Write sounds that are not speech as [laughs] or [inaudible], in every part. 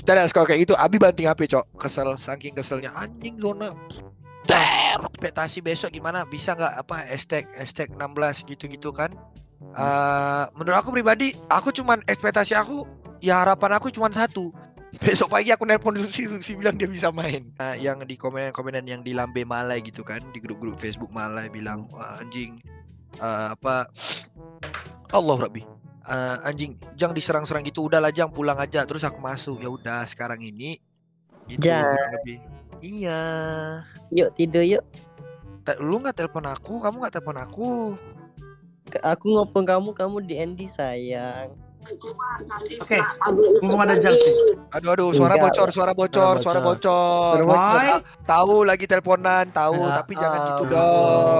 kita ada skor kayak gitu Abi banting HP cok kesel saking keselnya anjing zona Der, ekspektasi besok gimana bisa nggak apa estek estek 16 gitu-gitu kan uh, menurut aku pribadi aku cuman ekspektasi aku ya harapan aku cuman satu [laughs] besok pagi aku nelpon Susi Susi bilang dia bisa main uh, yang di komen-komenan yang di lambe Malai gitu kan di grup-grup Facebook Malai bilang anjing uh, apa [sniffs] Allah Rabbi uh, anjing jangan diserang-serang gitu udahlah jangan pulang aja terus aku masuk ya udah sekarang ini gitu ja. lebih iya yuk tidur yuk T lu nggak telepon aku kamu nggak telepon aku aku ngopeng kamu kamu di Andy sayang Oke, okay. mumpung ada jam sih. Aduh aduh, suara Enggak. bocor, suara bocor, suara bocor. Suara bocor. Tahu lagi teleponan, tahu, eh, tapi jangan gitu eh, dong.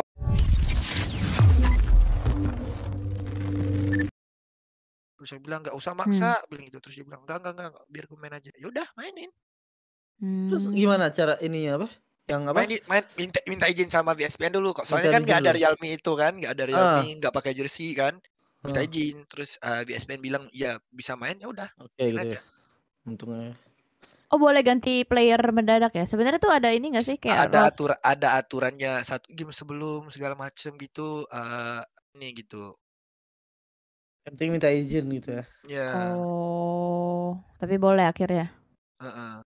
terus saya bilang nggak usah maksa hmm. bilang gitu terus dia bilang enggak enggak enggak biar gue main aja yaudah mainin hmm. terus gimana cara ininya apa yang apa main, main minta minta izin sama VSPN dulu kok soalnya minta kan nggak ada ya? Realme itu kan nggak ada Realme ah. nggak ah. pakai jersey kan minta ah. izin terus uh, eh, VSPN bilang ya bisa main ya udah oke okay, gitu ya. aja. ya. untungnya Oh boleh ganti player mendadak ya? Sebenarnya tuh ada ini nggak sih kayak ada atur ada aturannya satu game sebelum segala macem gitu uh, eh, nih gitu yang penting minta izin gitu ya? Iya. Oh, tapi boleh akhirnya? Uh-uh.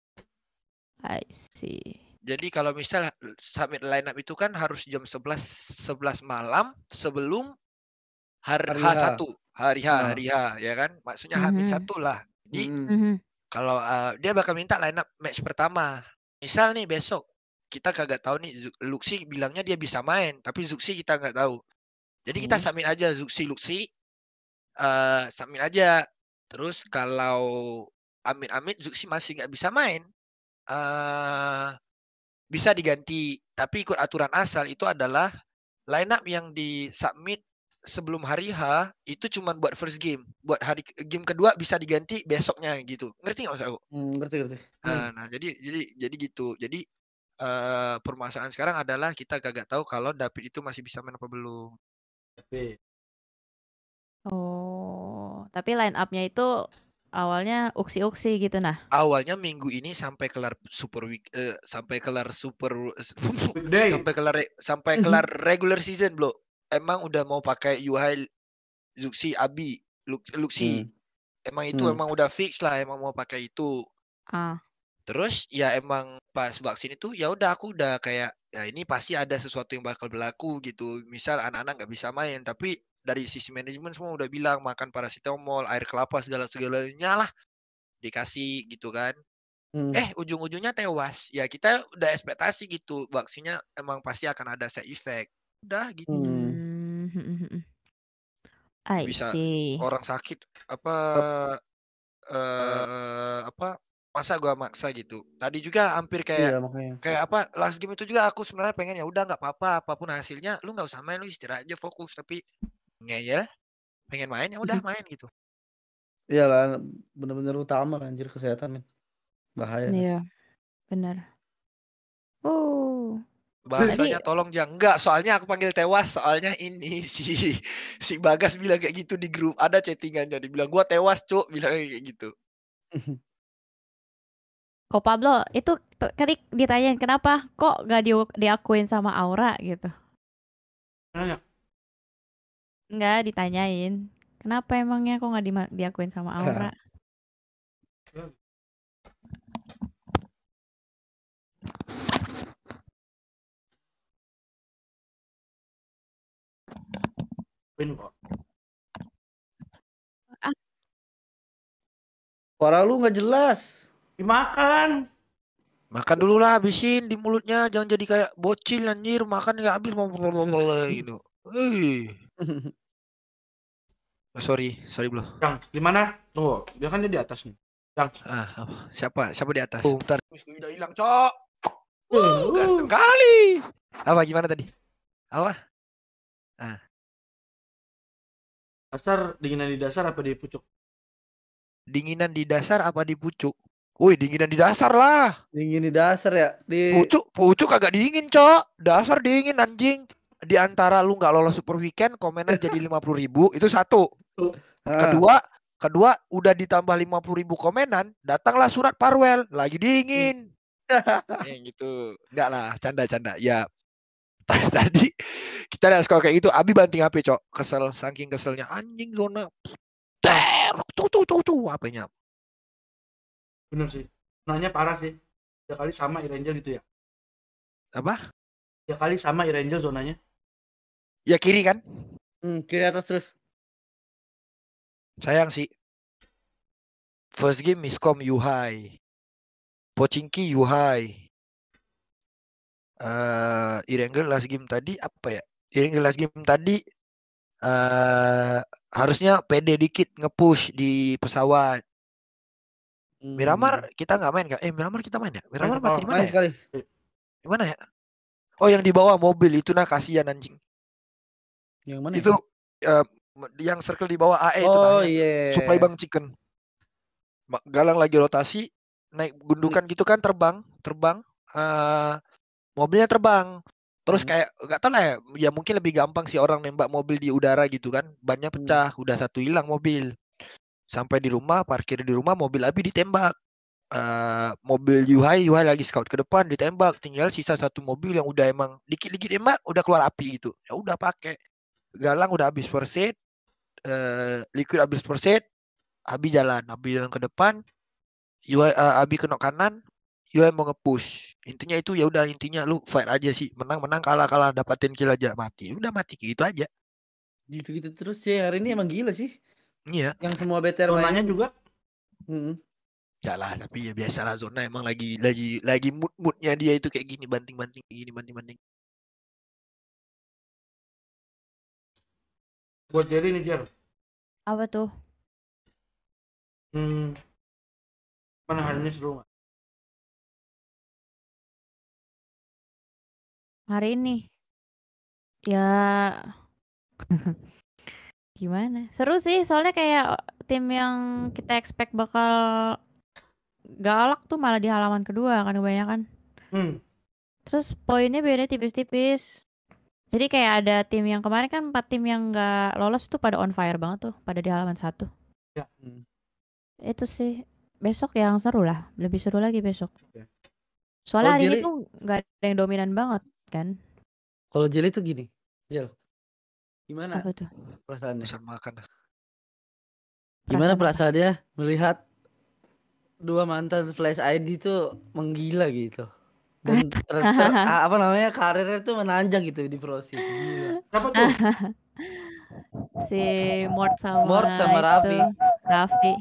I see. Jadi kalau misal summit line up itu kan harus jam 11 sebelas malam sebelum hari, H1, hari H, hari H ya kan? Maksudnya mm -hmm. satu lah. Jadi mm -hmm. kalau uh, dia bakal minta line up match pertama. Misal nih besok kita kagak tahu nih Luxi bilangnya dia bisa main, tapi Zuxi kita nggak tahu. Jadi kita mm-hmm. summit aja Zuxi Luxi uh, eh, Samin aja. Terus kalau Amin-Amin Zuxi masih nggak bisa main, uh, bisa diganti. Tapi ikut aturan asal itu adalah line up yang submit sebelum hari H itu cuma buat first game, buat hari game kedua bisa diganti besoknya gitu. Ngerti nggak maksud aku? Hmm, ngerti ngerti. uh, Nah, jadi jadi jadi gitu. Jadi uh, permasalahan sekarang adalah kita kagak tahu kalau David itu masih bisa main apa belum. Tapi Oh, tapi line up-nya itu awalnya uksi-uksi gitu nah. Awalnya minggu ini sampai kelar super week eh, sampai kelar super Day. sampai kelar sampai mhm. kelar regular season, Bro. Emang udah mau pakai Yuhai Zuxi Abi Luxi. Hmm. Emang itu hmm. emang udah fix lah emang mau pakai itu. Ah. Terus ya emang pas vaksin itu ya udah aku udah kayak ya ini pasti ada sesuatu yang bakal berlaku gitu. Misal anak-anak nggak -anak bisa main tapi dari sisi manajemen semua udah bilang makan parasitomol, air kelapa segala segalanya lah dikasih gitu kan. Hmm. Eh ujung-ujungnya tewas. Ya kita udah ekspektasi gitu vaksinnya emang pasti akan ada side effect. Udah gitu. Hmm. hmm, hmm, hmm I Bisa see. orang sakit apa uh, apa masa gua maksa gitu. Tadi juga hampir kayak iya, kayak apa last game itu juga aku sebenarnya pengen ya udah nggak apa-apa apapun hasilnya lu nggak usah main lu istirahat aja fokus tapi ngeyel pengen main ya udah [laughs] main gitu iyalah kan, bener-bener utama anjir kesehatan men. bahaya kan. iya bener oh bahasanya Jadi... tolong jangan enggak soalnya aku panggil tewas soalnya ini [laughs] si si Bagas bilang kayak gitu di grup ada chattingan jadi bilang gua tewas cuk bilang kayak gitu [laughs] kok Pablo itu tadi ditanyain kenapa kok gak di diakuin sama Aura gitu Enggak, ditanyain. Kenapa emangnya kok nggak diakuin sama Aura? Win kok. Ah. Suara lu nggak jelas. Dimakan. Makan dulu lah habisin di mulutnya, jangan jadi kayak bocil anjir, makan nggak habis mau gitu. Hei. Oh, sorry, sorry belum Yang di mana Tuh, dia kan dia di atas nih. Yang ah, siapa? Siapa di atas? Oh. Bentar. Udah hilang, Cok. Uh, ganteng kali. Apa gimana tadi? Apa? Ah. Dasar dinginan di dasar apa di pucuk? Dinginan di dasar apa di pucuk? Woi, dinginan di dasar lah. Dingin di dasar ya. Di pucuk, pucuk agak dingin, Cok. Dasar dingin anjing. Di antara lu nggak lolos super weekend, komenan jadi lima puluh ribu itu satu. Ah. Kedua, kedua udah ditambah 50 ribu komenan, datanglah surat Parwel lagi dingin. [laughs] Yang gitu. Enggak lah, canda-canda. Ya [laughs] tadi kita lihat kalau kayak gitu, Abi banting HP, Cok. Kesel, saking keselnya anjing zona. tuh tuh tuh tuh tuh apanya. Bener sih. Nanya parah sih. ya kali sama Irangel gitu ya. Apa? ya kali sama Irangel zonanya. Ya kiri kan? Hmm, kiri atas terus. Sayang sih. First game miscom Yuhai. Pochinki Yuhai. Uh, eh, Irengel last game tadi apa ya? Irengel last game tadi uh, harusnya pede dikit ngepush di pesawat. Hmm. Miramar kita nggak main kak? Eh Miramar kita main ya? Miramar main, mati di mana? ya? sekali. Di mana ya? Oh yang di bawah mobil itu nah kasihan anjing. Yang mana? Itu ya? Eh, yang circle di bawah AE oh, itu namanya. Yeah. Supply Bang Chicken. Galang lagi rotasi, naik gundukan gitu kan terbang, terbang. Uh, mobilnya terbang. Terus hmm. kayak nggak tahu lah ya, ya mungkin lebih gampang sih orang nembak mobil di udara gitu kan. Bannya hmm. pecah, hmm. udah satu hilang mobil. Sampai di rumah, parkir di rumah, mobil Abi ditembak. Uh, mobil Yuhai, Yuhai lagi scout ke depan ditembak. Tinggal sisa satu mobil yang udah emang dikit-dikit emak udah keluar api gitu. Ya udah pakai. Galang udah habis first aid, uh, liquid habis perset Abi jalan Abi jalan ke depan UI, uh, eh, Abi kena kanan UI mau ngepush intinya itu ya udah intinya lu fight aja sih menang menang kalah kalah dapatin kill aja mati udah mati gitu aja gitu gitu terus ya hari ini emang gila sih iya yang semua better zonanya juga hmm. Ya lah, tapi ya biasa lah zona emang lagi lagi lagi mood moodnya dia itu kayak gini banting banting gini banting banting buat jadi nih Jer apa tuh hmm mana hari ini seru nggak hari ini ya [laughs] gimana seru sih soalnya kayak eh, tim yang kita expect bakal galak tuh malah di halaman kedua kan kebanyakan hmm. terus poinnya beda tipis-tipis jadi kayak ada tim yang kemarin kan empat tim yang nggak lolos tuh pada on fire banget tuh, pada di halaman satu. Ya. Hmm. Itu sih besok yang seru lah, lebih seru lagi besok. Ya. Soalnya kalo hari jeli... ini tuh nggak ada yang dominan banget kan. Kalau jeli tuh gini, jel. Gimana? Apa tuh? Perasaannya. sama makan. Gimana perasaannya melihat dua mantan Flash ID tuh menggila gitu? Dan ter, [laughs] ter, ter, apa namanya karirnya tuh menanjak gitu di proses [laughs] si Mort sama Mort sama Raffi. Raffi.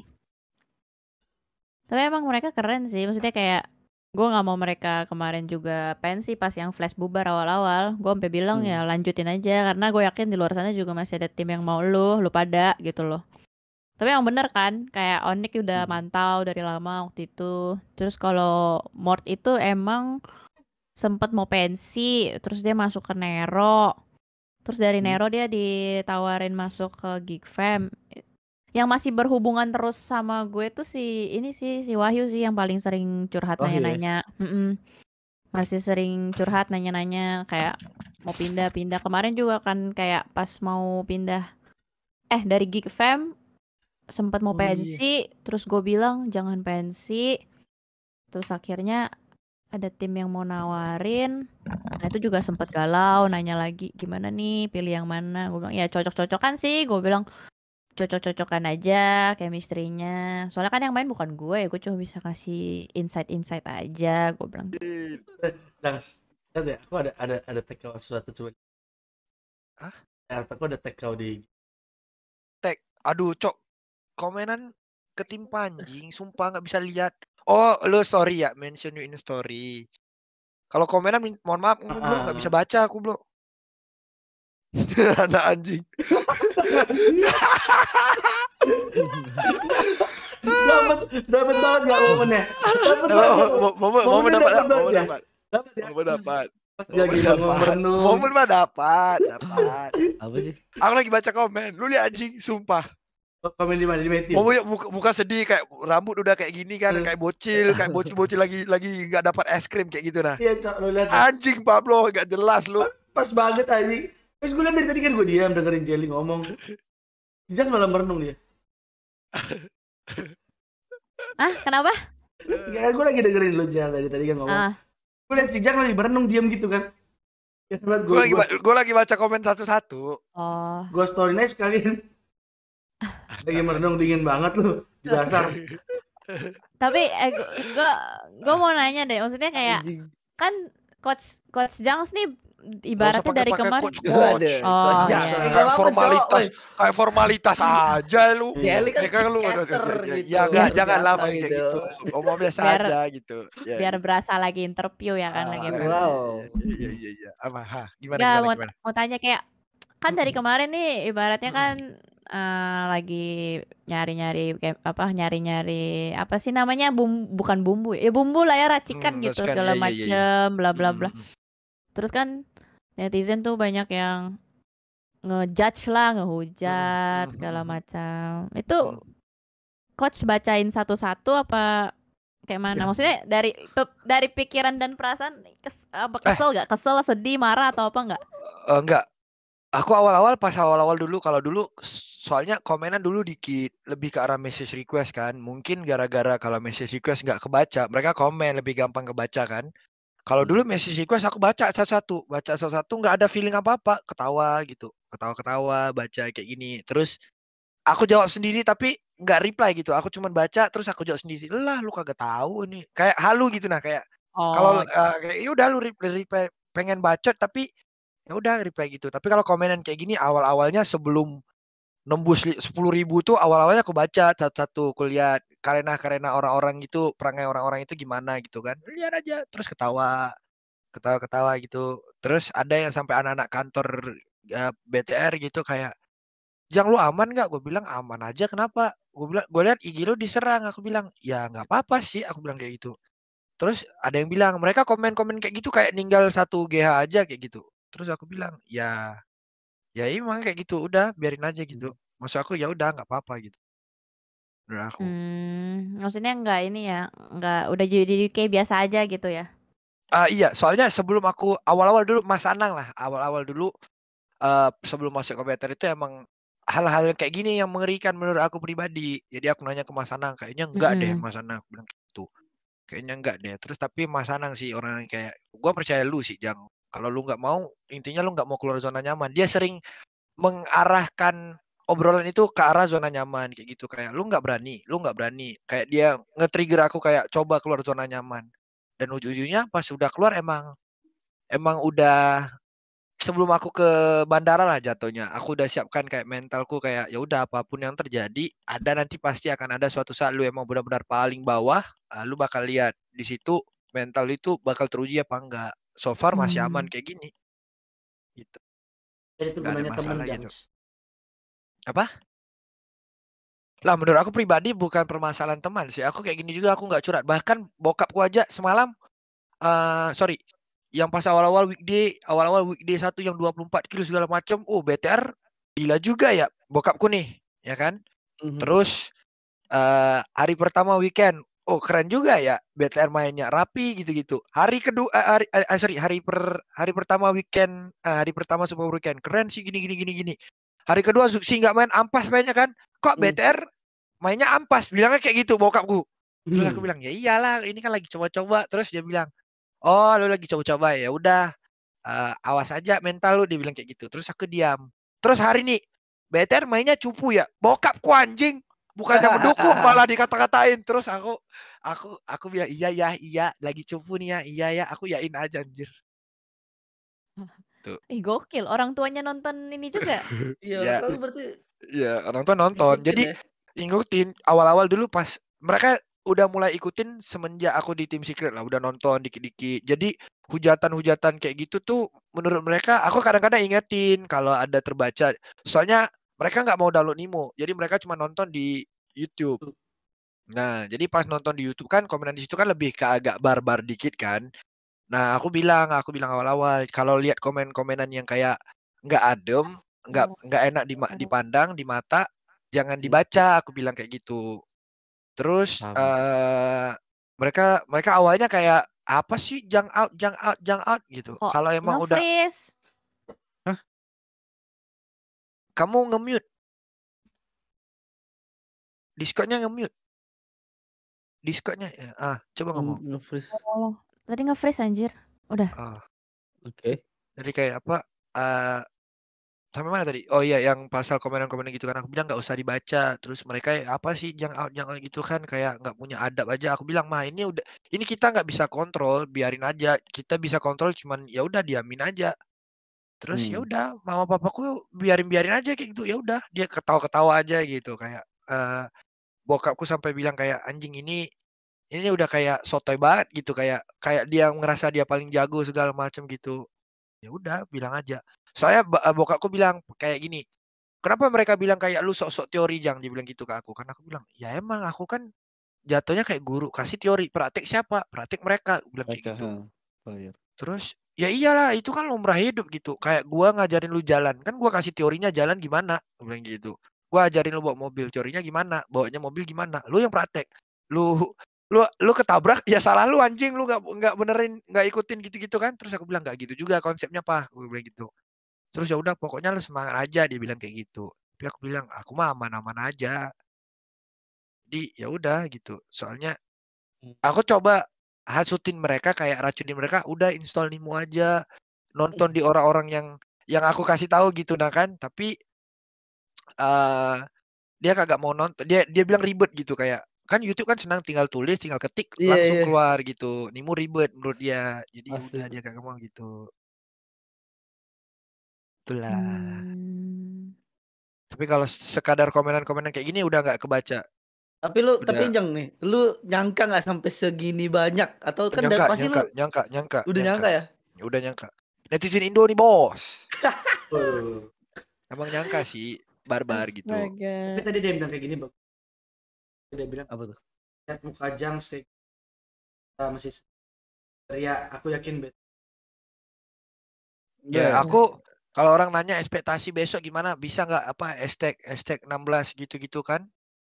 Tapi emang mereka keren sih, maksudnya kayak gue nggak mau mereka kemarin juga pensi pas yang flash bubar awal-awal gue sampai bilang ya, hmm. ya lanjutin aja karena gue yakin di luar sana juga masih ada tim yang mau lu lu pada gitu loh tapi yang bener kan, kayak Onyx udah hmm. mantau dari lama waktu itu. Terus kalau Mort itu emang sempat mau pensi, terus dia masuk ke Nero. Terus dari hmm. Nero dia ditawarin masuk ke Geek Fam. Yang masih berhubungan terus sama gue tuh si ini sih si Wahyu sih yang paling sering curhat ya? nanya-nanya. mm -mm. Masih sering curhat nanya-nanya kayak mau pindah-pindah. Kemarin juga kan kayak pas mau pindah eh dari Geek Fam sempat mau oh, iya. pensi, iya. terus gue bilang jangan pensi. Terus akhirnya ada tim yang mau nawarin. Nah, itu juga sempat galau, nanya lagi gimana nih, pilih yang mana. Gue bilang ya cocok-cocokan sih. Gue bilang cocok-cocokan aja chemistry-nya. Soalnya kan yang main bukan gue ya, gue cuma bisa kasih insight-insight aja, gue bilang. Langs, eh, ya, aku ada ada ada take out sesuatu coba. Ah? Ya, aku ada take out di Take. Aduh, Cok, komenan ketimpa anjing sumpah nggak bisa lihat oh lu sorry ya mention you in story kalau komenan mohon maaf aku uh, belum nggak ah. bisa baca aku lo. [laughs] anak anjing dapat dapat banget nggak momennya dapat banget momen momen dapat ya? Ya? momen dapat momen dapat Momen dapat, momen mah dapat, dapat. Apa sih? Aku lagi baca komen, lu lihat anjing, sumpah. Komen di mana? Di Metin. Muka, buka, buka sedih kayak rambut udah kayak gini kan, hmm. kayak bocil, kayak [laughs] bocil-bocil lagi lagi nggak dapat es krim kayak gitu nah. Iya, cok, lu lihat. Anjing Pablo nggak jelas lu. Pas banget anjing. Terus gue lihat dari tadi kan gue diam dengerin Jelly ngomong. Sejak malam merenung dia. [laughs] ah, kenapa? Gak, gue lagi dengerin lo jalan tadi tadi kan ngomong. Ah. Gue liat si lagi berenung diam gitu kan. Ya, gue, lagi gue lagi baca komen satu-satu. Oh. Gue story nice kalian lagi merenung dingin banget lu di dasar. Tapi eh, gue gue mau nanya deh, maksudnya kayak kan coach coach Jangs nih ibaratnya pake, dari kemarin coach, coach. oh, coach iya. Yeah. kayak formalitas kayak formalitas aja lu ya lu kan lu gitu. gitu. ya enggak iya, jangan lama gitu. kayak gitu omong biasa biar, aja gitu ya, biar iya. berasa lagi interview ya kan ah, lagi wow iya iya iya apa ha gimana, gak, gimana? mau tanya kayak kan dari kemarin nih ibaratnya kan Eh, lagi nyari-nyari kayak apa, nyari-nyari apa sih namanya, bumbu bukan bumbu ya bumbu lah ya, racikan hmm, gitu segala iya, iya, iya, iya macem bla bla hmm, hmm, bla. Hmm. Terus kan netizen tuh banyak yang ngejudge lah ngehujat hmm. segala macam. Itu Coach bacain satu-satu apa kayak mana? ya. Maksudnya dari pe, dari pikiran dan perasaan kes apa eh. kesel nggak? Kesel, sedih, marah, atau apa nggak? uh, eh, enggak aku awal-awal pas awal-awal dulu kalau dulu soalnya komenan dulu dikit lebih ke arah message request kan mungkin gara-gara kalau message request nggak kebaca mereka komen lebih gampang kebaca kan kalau dulu hmm. message request aku baca satu-satu baca satu-satu nggak ada feeling apa-apa ketawa gitu ketawa-ketawa baca kayak gini terus aku jawab sendiri tapi nggak reply gitu aku cuman baca terus aku jawab sendiri lah lu kagak tahu ini kayak halu gitu nah kayak oh, kalau uh, eh, iya. kayak ya udah lu reply, reply pengen baca tapi ya udah reply gitu tapi kalau komenan kayak gini awal awalnya sebelum nembus sepuluh ribu tuh awal awalnya aku baca satu satu kulihat karena karena orang-orang itu perangai orang-orang itu gimana gitu kan lihat aja terus ketawa ketawa ketawa gitu terus ada yang sampai anak-anak kantor uh, ya, BTR gitu kayak jangan lu aman nggak Gue bilang aman aja kenapa? Gue bilang gue lihat IG lu diserang. Aku bilang ya nggak apa-apa sih. Aku bilang kayak gitu. Terus ada yang bilang mereka komen-komen kayak gitu kayak ninggal satu GH aja kayak gitu. Terus aku bilang, "Ya ya emang kayak gitu, udah biarin aja," gitu. Hmm. Maksud aku, "Ya udah nggak apa-apa," gitu menurut aku. hmm, maksudnya nggak ini ya, nggak udah jadi kayak biasa aja gitu ya? Ah, iya, soalnya sebelum aku awal-awal dulu Mas Anang lah, awal-awal dulu, uh, sebelum masuk ke itu emang hal-hal kayak gini yang mengerikan menurut aku pribadi. Jadi aku nanya ke Mas Anang, "Kayaknya enggak deh hmm. Mas Anang," aku bilang gitu. "Kayaknya enggak deh." Terus tapi Mas Anang sih orang yang kayak, "Gua percaya lu sih, Jang." Kalau lu nggak mau, intinya lu nggak mau keluar zona nyaman. Dia sering mengarahkan obrolan itu ke arah zona nyaman kayak gitu kayak lu nggak berani, lu nggak berani. Kayak dia nge-trigger aku kayak coba keluar zona nyaman. Dan ujung-ujungnya pas udah keluar emang emang udah sebelum aku ke bandara lah jatuhnya aku udah siapkan kayak mentalku kayak ya udah apapun yang terjadi ada nanti pasti akan ada suatu saat lu emang benar-benar paling bawah ah, lu bakal lihat di situ mental itu bakal teruji apa enggak so far masih hmm. aman kayak gini gitu jadi itu gunanya teman gitu. apa lah menurut aku pribadi bukan permasalahan teman sih aku kayak gini juga aku nggak curhat bahkan bokapku aja semalam uh, sorry yang pas awal-awal weekday awal-awal weekday satu yang 24 kilo segala macam oh uh, BTR gila juga ya bokapku nih ya kan mm-hmm. terus uh, hari pertama weekend oh keren juga ya BTR mainnya rapi gitu-gitu. Hari kedua eh, hari uh, sorry hari per hari pertama weekend uh, hari pertama Super Weekend keren sih gini gini gini gini. Hari kedua Zuxi nggak main ampas mainnya kan? Kok BTR hmm. mainnya ampas? Bilangnya kayak gitu bokapku. Terus aku hmm. bilang ya iyalah ini kan lagi coba-coba. Terus dia bilang oh lu lagi coba-coba ya udah uh, awas aja mental lu dia bilang kayak gitu. Terus aku diam. Terus hari ini BTR mainnya cupu ya. Bokapku anjing bukannya mendukung [laughs] malah dikata-katain terus aku aku aku bilang iya ya iya lagi cupu nih ya iya ya aku yain aja anjir tuh ih gokil orang tuanya nonton ini juga [laughs] iya ya. berarti iya orang tua nonton jadi ya. ngikutin awal-awal dulu pas mereka udah mulai ikutin semenjak aku di tim secret lah udah nonton dikit-dikit jadi hujatan-hujatan kayak gitu tuh menurut mereka aku kadang-kadang ingetin kalau ada terbaca soalnya mereka nggak mau download Nimo jadi mereka cuma nonton di YouTube nah jadi pas nonton di YouTube kan komentar di situ kan lebih ke agak barbar dikit kan nah aku bilang aku bilang awal-awal kalau lihat komen-komenan yang kayak nggak adem nggak oh, nggak enak di dipandang di mata jangan hmm. dibaca aku bilang kayak gitu terus uh, mereka mereka awalnya kayak apa sih jang out jang out jang out gitu kalau emang no udah kamu nge-mute. Discordnya nge-mute. Discordnya ya. Ah, coba ngomong. Nge-freeze. Oh, tadi nge-freeze anjir. Udah. Ah. Oke. Okay. Jadi kayak apa? Uh, sampai mana tadi? Oh iya, yang pasal komenan-komenan gitu kan aku bilang nggak usah dibaca. Terus mereka eh, apa sih yang yang gitu kan kayak nggak punya adab aja. Aku bilang mah ini udah ini kita nggak bisa kontrol, biarin aja. Kita bisa kontrol cuman ya udah diamin aja terus ya hmm. ya udah mama papaku biarin biarin aja kayak gitu ya udah dia ketawa ketawa aja gitu kayak uh, bokapku sampai bilang kayak anjing ini ini udah kayak sotoy banget gitu kayak kayak dia ngerasa dia paling jago segala macam gitu ya udah bilang aja saya eh, bokapku bilang kayak gini kenapa mereka bilang kayak lu sok-sok teori jang dia bilang gitu ke aku karena aku bilang ya emang aku kan jatuhnya kayak guru kasih teori praktik siapa praktik mereka bilang mereka, kayak gitu ha, terus ya iyalah itu kan lumrah hidup gitu kayak gua ngajarin lu jalan kan gua kasih teorinya jalan gimana gua bilang gitu gua ajarin lu bawa mobil teorinya gimana bawanya mobil gimana lu yang praktek lu lu lu ketabrak ya salah lu anjing lu nggak nggak benerin nggak ikutin gitu-gitu kan terus aku bilang nggak gitu juga konsepnya apa gue bilang gitu terus ya udah pokoknya lu semangat aja dia bilang kayak gitu tapi aku bilang aku mah aman-aman aja di ya udah gitu soalnya hmm. aku coba hasutin mereka kayak racunin mereka udah install nimu aja nonton di iya. orang-orang yang yang aku kasih tahu gitu nah kan tapi uh, dia kagak mau nonton dia dia bilang ribet gitu kayak kan YouTube kan senang tinggal tulis tinggal ketik yeah, langsung yeah. keluar gitu Nimu ribet menurut dia jadi ya Asli. udah dia kagak mau gitu itulah hmm. tapi kalau sekadar komenan-komenan kayak gini udah nggak kebaca tapi lu tapi jeng nih, lu nyangka nggak sampai segini banyak atau kan Nyangka, pasti nyangka, lu nyangka, nyangka. udah nyangka, ya? Udah nyangka. Netizen Indo nih, Bos. [laughs] Emang nyangka sih barbar gitu. Tapi tadi dia bilang kayak gini, Bang. Dia bilang Apa tuh? lihat muka jang steak. Ah, masih ria, aku yakin bet. Ya, yeah, aku kalau orang nanya ekspektasi besok gimana, bisa nggak apa hashtag hashtag 16 gitu-gitu kan?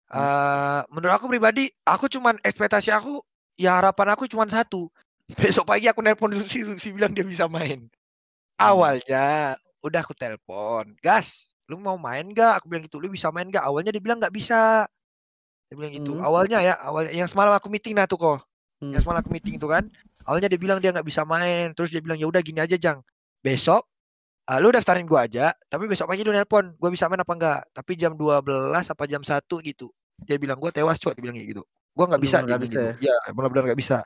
Uh, menurut aku pribadi, aku cuman ekspektasi aku, ya harapan aku cuman satu. [laughs] Besok pagi aku nelpon Susi, Susi bilang dia bisa main. Hmm. Awalnya udah aku telepon, gas, lu mau main gak? Aku bilang gitu, lu bisa main gak? Awalnya dia bilang nggak bisa. Dia bilang gitu. Hmm. Awalnya ya, awalnya yang semalam aku meeting nah tuh kok. Hmm. Yang semalam aku meeting itu kan. Awalnya dia bilang dia nggak bisa main, terus dia bilang ya udah gini aja Jang. Besok uh, lu daftarin gua aja, tapi besok pagi lu nelpon, gua bisa main apa enggak? Tapi jam 12 apa jam 1 gitu dia bilang gue tewas cok dia gitu gue nggak bisa nggak bisa gitu. ya, iya, benar-benar nggak bisa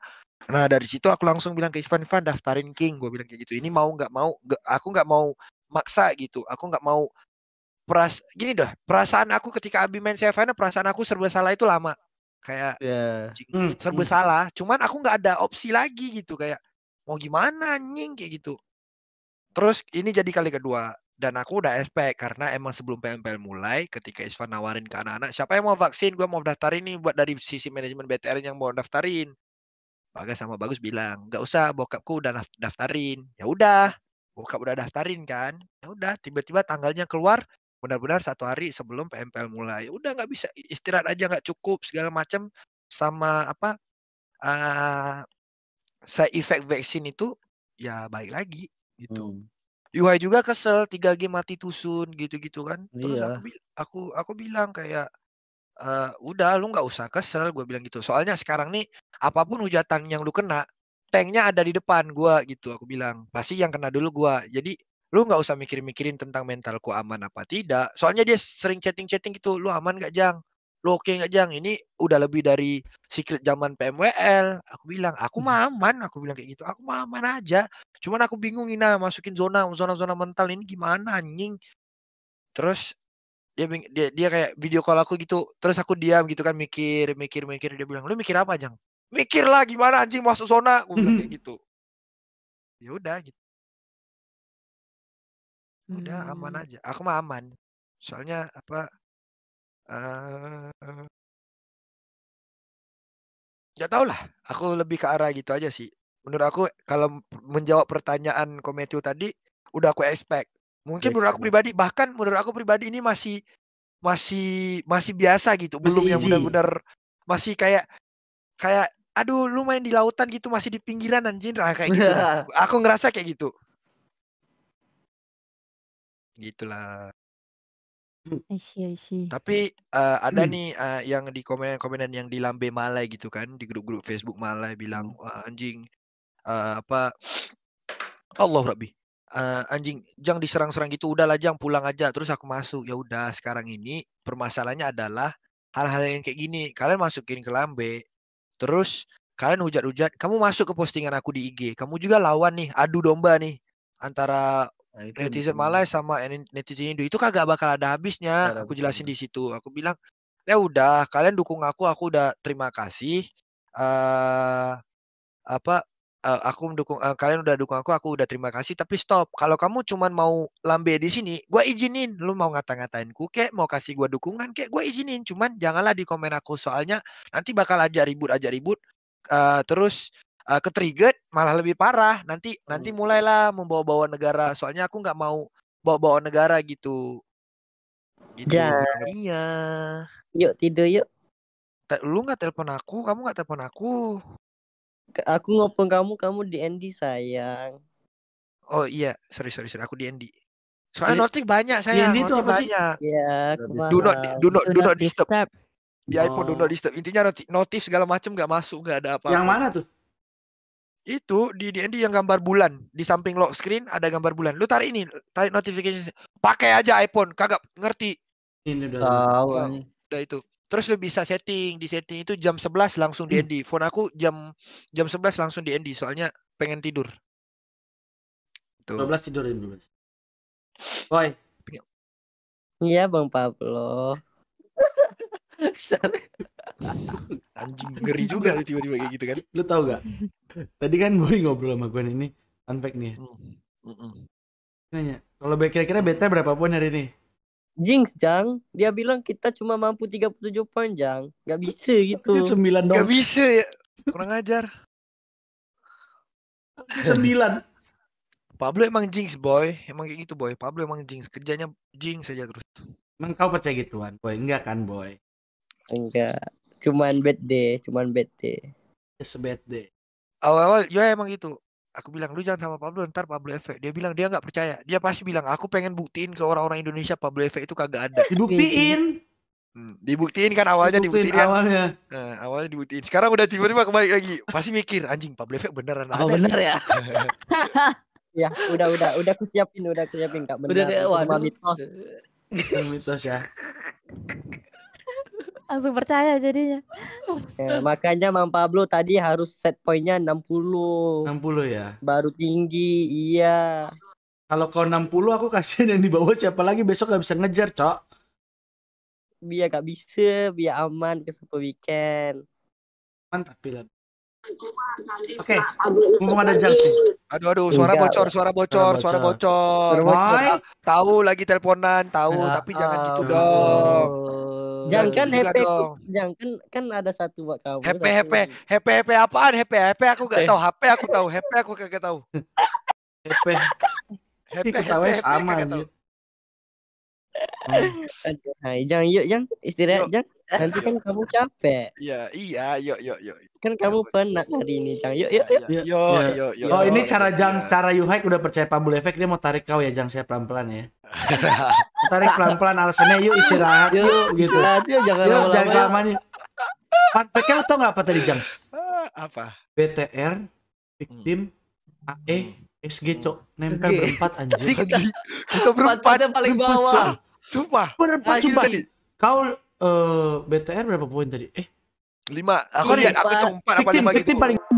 nah dari situ aku langsung bilang ke Ivan Ivan daftarin King gue bilang kayak gitu ini mau nggak mau gak, aku nggak mau maksa gitu aku nggak mau peras gini dah perasaan aku ketika Abi main semifinal perasaan aku serba salah itu lama kayak yeah. Hmm, serba mm. salah cuman aku nggak ada opsi lagi gitu kayak mau gimana anjing kayak gitu terus ini jadi kali kedua dan aku udah SP karena emang sebelum PMPL mulai ketika Isfan nawarin ke anak-anak siapa yang mau vaksin gue mau daftarin ini buat dari sisi manajemen BTR yang mau daftarin Bagas sama Bagus bilang nggak usah bokapku udah daftarin ya udah bokap udah daftarin kan ya udah tiba-tiba tanggalnya keluar benar-benar satu hari sebelum PMPL mulai ya udah nggak bisa istirahat aja nggak cukup segala macam sama apa uh, ah, side effect vaksin itu ya balik lagi gitu hmm. UI juga kesel tiga game mati tusun gitu-gitu kan terus iya. aku aku aku bilang kayak e, udah lu nggak usah kesel gue bilang gitu soalnya sekarang nih apapun hujatan yang lu kena tanknya ada di depan gue gitu aku bilang pasti yang kena dulu gue jadi lu nggak usah mikir-mikirin tentang mentalku aman apa tidak soalnya dia sering chatting-chatting gitu lu aman gak jang lo oke nggak jang ini udah lebih dari secret zaman PMWL aku bilang aku mah hmm. aman aku bilang kayak gitu aku mah aman aja cuman aku bingung ini nah, masukin zona zona zona mental ini gimana anjing terus dia dia dia kayak video call aku gitu terus aku diam gitu kan mikir mikir mikir dia bilang lu mikir apa jang mikir lah gimana anjing masuk zona aku bilang kayak [laughs] gitu ya udah gitu udah aman hmm. aja aku mah aman soalnya apa uh, tau lah, aku lebih ke arah gitu aja sih. Menurut aku kalau menjawab pertanyaan Kometyu tadi, udah aku expect. Mungkin iya menurut aku ya. pribadi, bahkan menurut aku pribadi ini masih masih masih biasa gitu, Masih belum yang benar-benar masih kayak kayak, "Aduh lu main di lautan gitu, masih di pinggiran anjir." Ah, kayak gitu [laughs] Aku ngerasa kayak gitu. Gitulah. Hmm. I see I see. Tapi, uh, ada hmm. nih, uh, yang di komen komenan yang di lambe Malai gitu kan, di grup-grup Facebook Malai bilang, uh, anjing," uh, apa, "Allah Rabbi," uh, "anjing jangan diserang-serang gitu, udahlah jangan pulang aja." Terus aku masuk, "Ya udah sekarang ini permasalahannya adalah hal-hal yang kayak gini, kalian masukin ke lambe, terus kalian hujat-hujat, kamu masuk ke postingan aku di IG, kamu juga lawan nih, adu domba nih antara" Nah, netizen Malaysia sama eh, netizen Indo itu kagak bakal ada habisnya. Nah, aku jelasin di situ. Aku bilang, ya udah, kalian dukung aku, aku udah terima kasih. Uh, apa? Uh, aku mendukung uh, kalian udah dukung aku, aku udah terima kasih. Tapi stop. Kalau kamu cuman mau lambe di sini, gue izinin. Lu mau ngata-ngatainku kek, mau kasih gue dukungan kek, gue izinin. Cuman janganlah di komen aku soalnya nanti bakal aja ribut aja ribut. Uh, terus uh, eh, ke malah lebih parah nanti hmm. nanti mulailah membawa-bawa negara soalnya aku nggak mau bawa-bawa negara gitu gitu iya yuk tidur yuk T lu nggak telepon aku kamu nggak telepon aku aku ngopeng kamu kamu di Andy sayang oh iya sorry sorry sorry aku di Andy soalnya notif banyak saya di tuh sih ya do not do not do not disturb di oh. iPhone do not disturb intinya notif, notif segala macam nggak masuk nggak ada apa, apa yang mana tuh itu di DND yang gambar bulan di samping lock screen ada gambar bulan lu tarik ini tarik notifikasi. pakai aja iPhone kagak ngerti ini udah tahu udah itu terus lu bisa setting di setting itu jam 11 langsung hmm. DND phone aku jam jam 11 langsung DND soalnya pengen tidur Tuh. 12 tidur jam ya, 12 woi iya bang Pablo [laughs] [laughs] Anjing ngeri juga sih tiba-tiba kayak gitu kan. Lu tau gak? Tadi kan Boy ngobrol sama gue ini fun fact nih. Ya. Mm -mm. Nanya, kalau kira-kira beta berapa poin hari ini? Jinx, Jang. Dia bilang kita cuma mampu 37 poin, Jang. Gak bisa gitu. 9 dong. Gak bisa ya. Kurang ajar. 9. Pablo emang jinx, boy. Emang kayak gitu, boy. Pablo emang jinx. Kerjanya jinx saja terus. Emang kau percaya gituan, boy? Enggak kan, boy? Enggak cuman bad day cuman bad day just bad day awal-awal ya emang gitu aku bilang lu jangan sama Pablo ntar Pablo efek dia bilang dia nggak percaya dia pasti bilang aku pengen buktiin ke orang-orang Indonesia Pablo efek itu kagak ada [laughs] dibuktiin hmm, dibuktiin kan awalnya dibuktiin, dibuktiin kan? awalnya kan. Nah, awalnya dibuktiin sekarang udah tiba-tiba kembali lagi pasti mikir anjing Pablo efek beneran oh, bener ya [laughs] ya udah udah udah aku siapin udah aku siapin kak bener udah kayak mitos mitos ya [laughs] langsung percaya jadinya. Ya, makanya Mang Pablo tadi harus set poinnya 60. 60 ya. Baru tinggi, iya. Kalau kau 60 aku kasih yang di bawah siapa lagi besok gak bisa ngejar, Cok. Biar gak bisa, biar aman ke super weekend. Mantap pilihan. Oke, okay. mumpung ada jam sih. Aduh aduh, suara bocor, suara bocor, suara bocor. Suara bocor. Tahu lagi teleponan, tahu, tapi jangan gitu dong. Eh, jangan kan gitu HP jangan kan, kan ada satu buat kamu. HP HP HP HP apaan HP HP aku gak tahu HP aku tahu HP aku kagak tahu. HP HP HP sama anjir. Hai, jangan yuk, jangan istirahat, jangan. Nanti kan kamu capek. Iya, iya, yuk, yuk, yuk. Kan kamu penat hari ini, Jang. Yuk, iya, iya. yuk, yuk. Yuk, yuk, yuk. Oh, ini cara Jang, cara Yuhaik udah percaya Pambul Efek dia mau tarik kau ya, Jang. Saya pelan-pelan ya. Tarik pelan-pelan alasannya yuk istirahat yuk gitu. Istirahat yuk jangan yuk, lama Jangan lama yuk. tau gak apa tadi Jangs? Apa? BTR, hmm. victim, e, hmm. AE, SG hmm. cok nempel berempat anjir. Kita, kita berempat yang paling bawah. Sumpah. Berempat sumpah. Tadi. Kau uh, eh, BTR berapa poin tadi? Eh lima. Aku lihat aku itu empat apa lima gitu. paling